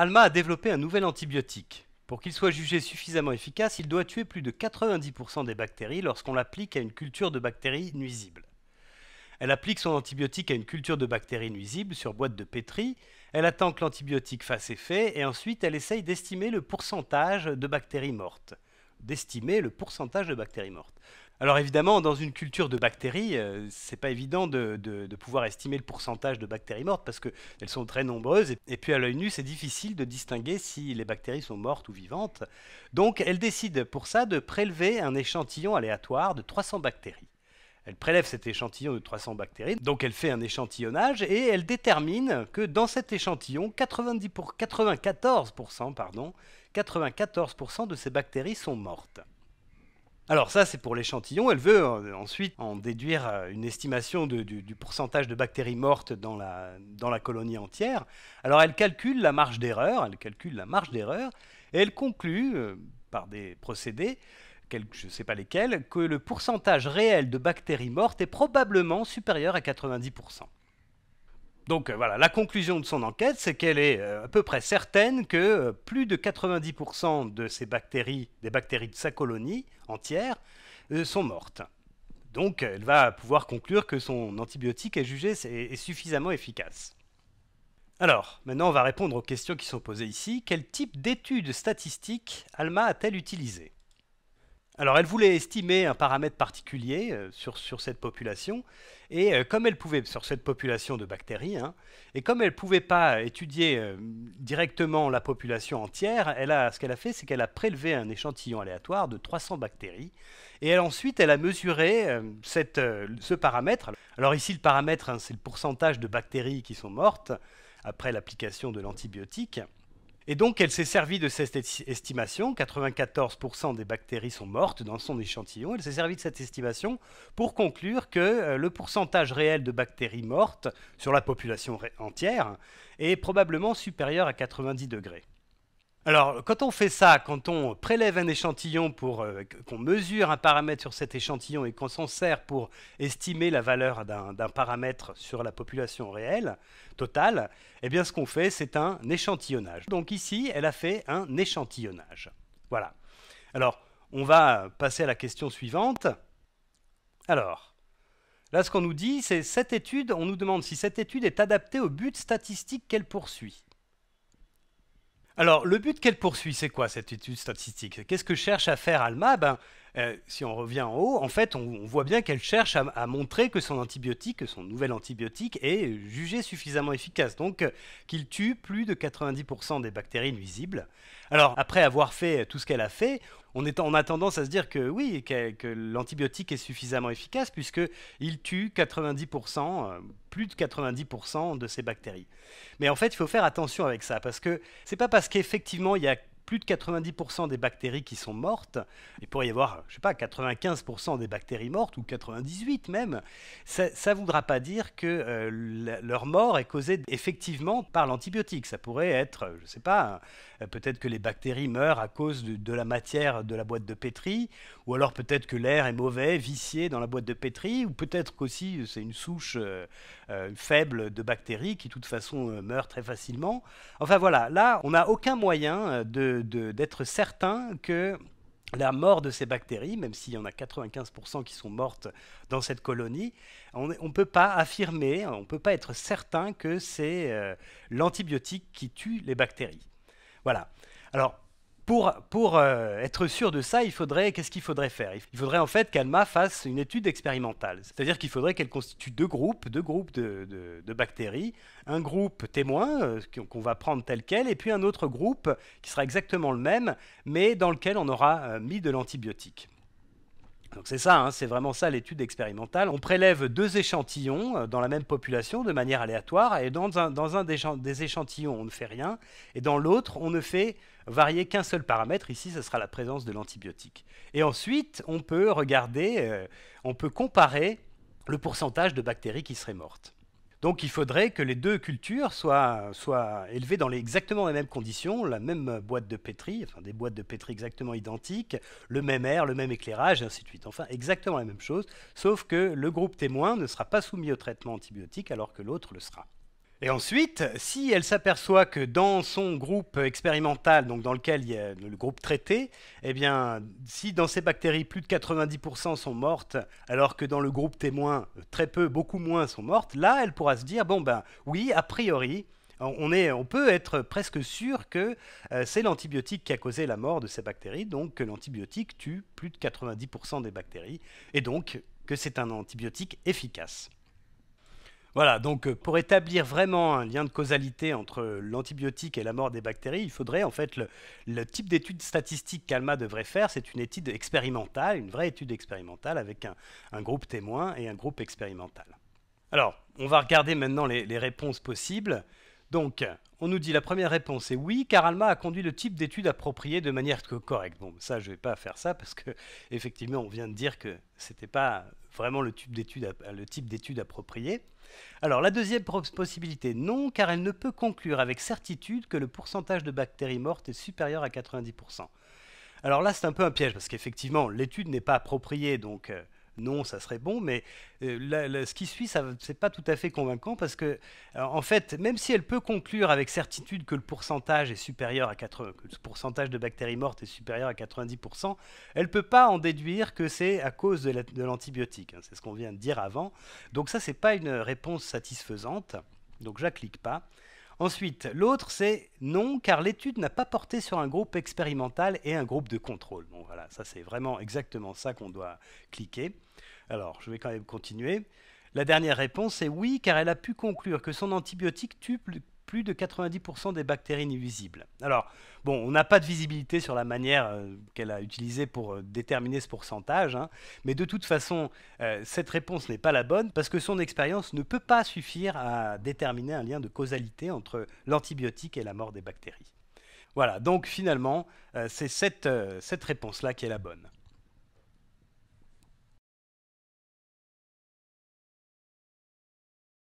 Alma a développé un nouvel antibiotique. Pour qu'il soit jugé suffisamment efficace, il doit tuer plus de 90% des bactéries lorsqu'on l'applique à une culture de bactéries nuisibles. Elle applique son antibiotique à une culture de bactéries nuisibles sur boîte de pétri, elle attend que l'antibiotique fasse effet et ensuite elle essaye d'estimer le pourcentage de bactéries mortes. D'estimer le pourcentage de bactéries mortes. Alors évidemment, dans une culture de bactéries, ce euh, c'est pas évident de, pouvoir estimer le pourcentage de bactéries mortes parce qu'elles sont très nombreuses et, puis à l'œil nu, c'est difficile de distinguer si les bactéries sont mortes ou vivantes. Donc elle décide pour ça de prélever un échantillon aléatoire de 300 bactéries. Elle prélève cet échantillon de 300 bactéries, donc elle fait un échantillonnage et elle détermine que dans cet échantillon, 90 pour, 94%, pardon, 94 de ces bactéries sont mortes. Alors ça, c'est pour l'échantillon. Elle veut euh, ensuite en déduire euh, une estimation du, pourcentage de bactéries mortes dans la, colonie entière. Alors elle calcule la marge d'erreur, elle calcule la marge d'erreur, et elle conclut euh, par des procédés, je ne sais pas lesquels, que le pourcentage réel de bactéries mortes est probablement supérieur à 90%. Donc euh, voilà, la conclusion de son enquête, c'est qu'elle est, euh, à peu près certaine que euh, plus de 90% de ces bactéries, des bactéries de sa colonie entière, sont mortes. Donc elle va pouvoir conclure que son antibiotique est jugé suffisamment efficace. Alors, maintenant on va répondre aux questions qui sont posées ici. Quel type d'études statistiques Alma a-t-elle utilisé alors elle voulait estimer un paramètre particulier euh, sur, cette population, et euh, comme elle pouvait, sur cette population de bactéries, hein, et comme elle ne pouvait pas étudier euh, directement la population entière, elle a, ce qu'elle a fait, c'est qu'elle a prélevé un échantillon aléatoire de 300 bactéries, et elle, ensuite elle a mesuré ce paramètre. Alors ici le paramètre, hein, c'est le pourcentage de bactéries qui sont mortes après l'application de l'antibiotique. Et donc, elle s'est servie de cette estimation. 94% des bactéries sont mortes dans son échantillon. Elle s'est servie de cette estimation pour conclure que euh, le pourcentage réel de bactéries mortes sur la population entière est probablement supérieur à 90 degrés. Alors, quand on fait ça, quand on prélève un échantillon pour euh, qu'on mesure un paramètre sur cet échantillon et qu'on s'en sert pour estimer la valeur d'un paramètre sur la population réelle totale, eh bien, ce qu'on fait, c'est un échantillonnage. Donc ici, elle a fait un échantillonnage. Voilà. Alors, on va passer à la question suivante. Alors, là, ce qu'on nous dit, c'est cette étude, on nous demande si cette étude est adaptée au but statistique qu'elle poursuit. Alors, le but qu'elle poursuit, c'est quoi cette étude statistique Qu'est-ce que cherche à faire Alma ben, euh, Si on revient en haut, en fait, on, voit bien qu'elle cherche à, montrer que son antibiotique, son nouvel antibiotique, est jugé suffisamment efficace, donc euh, qu'il tue plus de 90% des bactéries nuisibles. Alors, après avoir fait tout ce qu'elle a fait, on, est, a tendance à se dire que oui, que, l'antibiotique est suffisamment efficace puisqu'il tue 90%, euh, plus de 90% de ces bactéries. Mais en fait, il faut faire attention avec ça parce que c'est pas parce qu'effectivement il y a plus de 90% des bactéries qui sont mortes, il pourrait y avoir, je sais pas, 95% des bactéries mortes, ou 98 même, ça ne voudra pas dire que euh, leur mort est causée effectivement par l'antibiotique. Ça pourrait être, je ne sais pas, euh, peut-être que les bactéries meurent à cause de, la matière de la boîte de pétri, ou alors peut-être que l'air est mauvais, vicié dans la boîte de pétri, ou peut-être qu'aussi euh, c'est une souche faible de bactéries qui de toute façon meurent très facilement. Enfin voilà, là on n'a aucun moyen de d'être certain que la mort de ces bactéries, même s'il y en a 95% qui sont mortes dans cette colonie, on ne peut pas affirmer, on ne peut pas être certain que c'est euh, l'antibiotique qui tue les bactéries. Voilà. Alors, pour, euh, être sûr de ça, il faudrait qu'est-ce qu'il faudrait faire Il faudrait en fait qu'Alma fasse une étude expérimentale, c'est-à-dire qu'il faudrait qu'elle constitue deux groupes, deux groupes de, bactéries, un groupe témoin euh, qu'on va prendre tel quel, et puis un autre groupe qui sera exactement le même, mais dans lequel on aura euh, mis de l'antibiotique. Donc c'est ça, hein, c'est vraiment ça l'étude expérimentale. On prélève deux échantillons euh, dans la même population de manière aléatoire, et dans un, des, échantillons, on ne fait rien, et dans l'autre, on ne fait varier qu'un seul paramètre. Ici, ce sera la présence de l'antibiotique. Et ensuite, on peut regarder, euh, on peut comparer le pourcentage de bactéries qui seraient mortes. Donc il faudrait que les deux cultures soient, élevées dans exactement les mêmes conditions, la même euh, boîte de pétri, enfin des boîtes de pétri exactement identiques, le même air, le même éclairage, et ainsi de suite. Enfin, exactement la même chose, sauf que le groupe témoin ne sera pas soumis au traitement antibiotique alors que l'autre le sera. Et ensuite, si elle s'aperçoit que dans son groupe expérimental, donc dans lequel il y a le groupe traité, eh bien, si dans ces bactéries, plus de 90% sont mortes, alors que dans le groupe témoin, très peu, beaucoup moins sont mortes, là, elle pourra se dire, bon ben oui, a priori, on, peut être presque sûr que euh, c'est l'antibiotique qui a causé la mort de ces bactéries, donc que l'antibiotique tue plus de 90% des bactéries, et donc que c'est un antibiotique efficace. Voilà, donc euh, pour établir vraiment un lien de causalité entre l'antibiotique et la mort des bactéries, il faudrait en fait le, type d'étude statistique qu'ALMA devrait faire, c'est une étude expérimentale, une vraie étude expérimentale avec un, groupe témoin et un groupe expérimental. Alors, on va regarder maintenant les réponses possibles. Donc, on nous dit la première réponse est oui, car Alma a conduit le type d'étude approprié de manière correcte. Bon, ça, je ne vais pas faire ça parce que effectivement, on vient de dire que ce n'était pas vraiment le type d'étude, le approprié. Alors la deuxième possibilité, non, car elle ne peut conclure avec certitude que le pourcentage de bactéries mortes est supérieur à 90%. Alors là, c'est un peu un piège parce qu'effectivement, l'étude n'est pas appropriée, donc euh, non, ça serait bon, mais euh, ce qui suit, ce n'est pas tout à fait convaincant parce que, euh, en fait, même si elle peut conclure avec certitude que le pourcentage est supérieur à le pourcentage de bactéries mortes est supérieur à 90%, elle ne peut pas en déduire que c'est à cause de l'antibiotique. Hein, c'est ce qu'on vient de dire avant. Donc ça, ce n'est pas une réponse satisfaisante. Donc je clique pas. Ensuite, l'autre, c'est non, car l'étude n'a pas porté sur un groupe expérimental et un groupe de contrôle. Bon, voilà, ça c'est vraiment exactement ça qu'on doit cliquer. Alors, je vais quand même continuer. La dernière réponse est oui, car elle a pu conclure que son antibiotique tue plus de 90% des bactéries nuisibles. Alors, bon, on n'a pas de visibilité sur la manière euh, qu'elle a utilisée pour euh, déterminer ce pourcentage, hein. mais de toute façon, euh, cette réponse n'est pas la bonne parce que son expérience ne peut pas suffire à déterminer un lien de causalité entre l'antibiotique et la mort des bactéries. Voilà, donc finalement, c'est cette réponse-là qui est la bonne.